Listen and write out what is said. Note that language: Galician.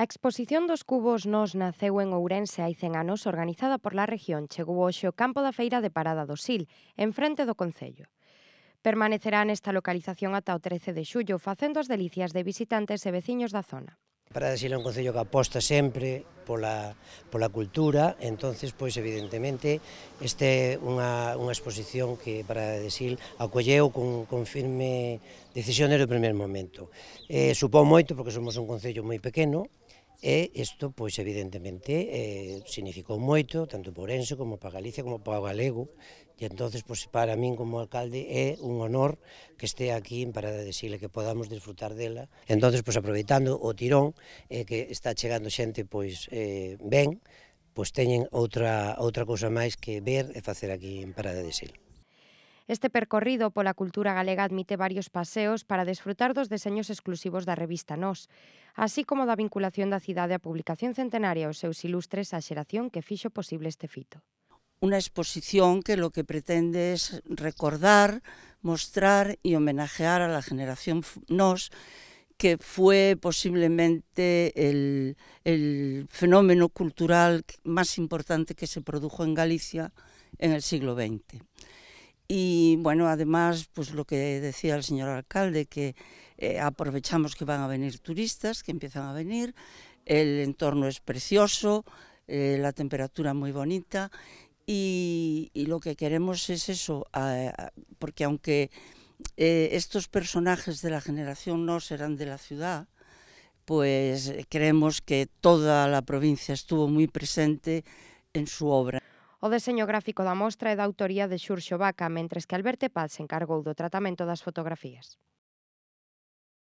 A exposición dos cubos Nos naceu en Ourense hai 100 anos organizada por la región chegou hoxe ao campo da feira de Parada do Sil, en frente do Concello. Permanecerá nesta localización ata o 13 de xullo facendo as delicias de visitantes e veciños da zona. Para é un concello que aposta sempre pola, pola cultura, entonces pois evidentemente este é unha, unha exposición que para decir acolleu con, con firme decisión desde o primeiro momento. Eh, supón moito porque somos un concello moi pequeno, E isto, pois, evidentemente, eh, significou moito, tanto por Enso como para Galicia como para o Galego, e entonces pois, para min como alcalde é un honor que este aquí para decirle que podamos disfrutar dela. entonces pois, aproveitando o tirón eh, que está chegando xente pois eh, ben, pois teñen outra, outra cousa máis que ver e facer aquí en Parada de Sil. Este percorrido por la cultura galega admite varios paseos para disfrutar dos diseños exclusivos la revista NOS, así como da vinculación ciudad cidade la publicación centenaria o seus ilustres a que fixo posible este fito. Una exposición que lo que pretende es recordar, mostrar y homenajear a la generación NOS que fue posiblemente el, fenómeno cultural más importante que se produjo en Galicia en el siglo XX. Y bueno, además, pues lo que decía el señor alcalde, que eh, aprovechamos que van a venir turistas, que empiezan a venir, el entorno es precioso, eh, la temperatura muy bonita y, lo que queremos es eso, eh, porque aunque estos personajes de la generación no serán de la ciudad, pues creemos que toda la provincia estuvo muy presente en su obra. O deseño gráfico da mostra é da autoría de Xurxo Vaca, mentres que Alberto Paz se encargou do tratamento das fotografías.